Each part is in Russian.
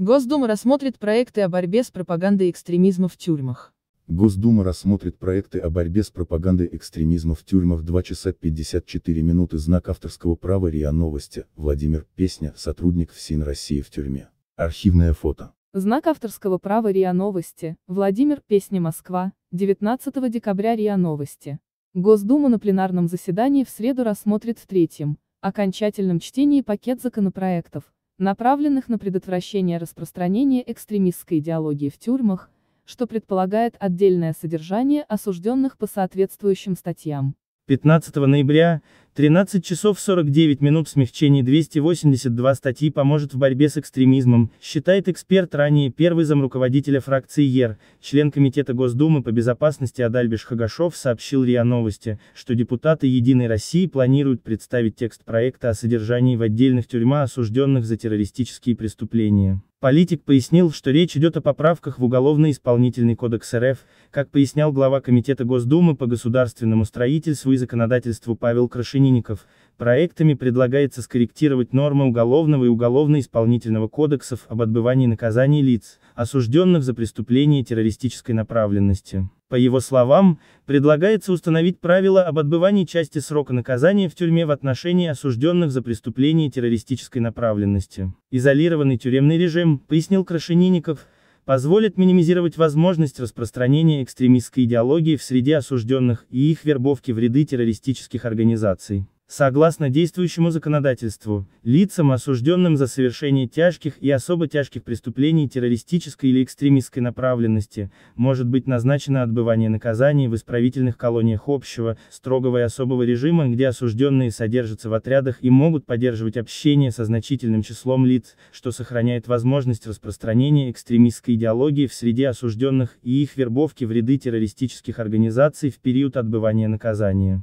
Госдума рассмотрит проекты о борьбе с пропагандой экстремизма в тюрьмах. Госдума рассмотрит проекты о борьбе с пропагандой экстремизма в тюрьмах 2 часа 54 минуты знак авторского права РИА Новости, Владимир Песня, сотрудник ФСИН России в тюрьме. Архивное фото. Знак авторского права РИА Новости, Владимир Песня Москва, 19 декабря РИА Новости. Госдума на пленарном заседании в среду рассмотрит в третьем, окончательном чтении пакет законопроектов, направленных на предотвращение распространения экстремистской идеологии в тюрьмах, что предполагает отдельное содержание осужденных по соответствующим статьям. 15 ноября 13 часов 49 минут смягчение 282 статьи поможет в борьбе с экстремизмом, считает эксперт ранее первый зам руководителя фракции ЕР, член Комитета Госдумы по безопасности Адальбиш Хагашов сообщил РИА Новости, что депутаты Единой России планируют представить текст проекта о содержании в отдельных тюрьма осужденных за террористические преступления. Политик пояснил, что речь идет о поправках в Уголовно-исполнительный кодекс РФ, как пояснял глава Комитета Госдумы по государственному строительству и законодательству Павел Крашенин промышленников, проектами предлагается скорректировать нормы Уголовного и Уголовно-исполнительного кодексов об отбывании наказаний лиц, осужденных за преступления террористической направленности. По его словам, предлагается установить правила об отбывании части срока наказания в тюрьме в отношении осужденных за преступления террористической направленности. Изолированный тюремный режим, пояснил Крашенинников, Позволит минимизировать возможность распространения экстремистской идеологии в среде осужденных и их вербовки в ряды террористических организаций. Согласно действующему законодательству, лицам, осужденным за совершение тяжких и особо тяжких преступлений террористической или экстремистской направленности, может быть назначено отбывание наказаний в исправительных колониях общего, строгого и особого режима, где осужденные содержатся в отрядах и могут поддерживать общение со значительным числом лиц, что сохраняет возможность распространения экстремистской идеологии в среде осужденных и их вербовки в ряды террористических организаций в период отбывания наказания.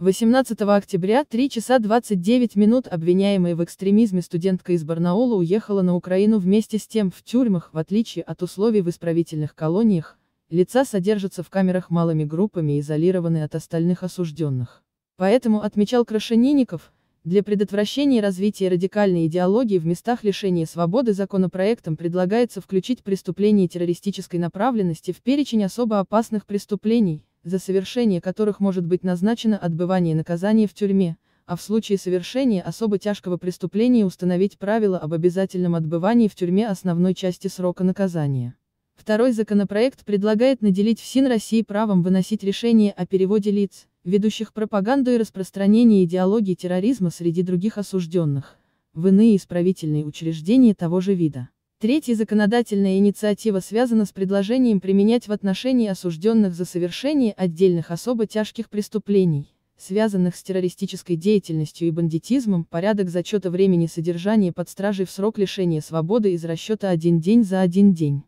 18 октября, 3 часа 29 минут, обвиняемая в экстремизме студентка из Барнаула уехала на Украину вместе с тем в тюрьмах, в отличие от условий в исправительных колониях, лица содержатся в камерах малыми группами и изолированы от остальных осужденных. Поэтому, отмечал Крашенинников, для предотвращения развития радикальной идеологии в местах лишения свободы законопроектом предлагается включить преступление террористической направленности в перечень особо опасных преступлений, за совершение которых может быть назначено отбывание наказания в тюрьме, а в случае совершения особо тяжкого преступления установить правила об обязательном отбывании в тюрьме основной части срока наказания. Второй законопроект предлагает наделить ФСИН России правом выносить решение о переводе лиц, ведущих пропаганду и распространение идеологии терроризма среди других осужденных, в иные исправительные учреждения того же вида. Третья законодательная инициатива связана с предложением применять в отношении осужденных за совершение отдельных особо тяжких преступлений, связанных с террористической деятельностью и бандитизмом, порядок зачета времени содержания под стражей в срок лишения свободы из расчета один день за один день.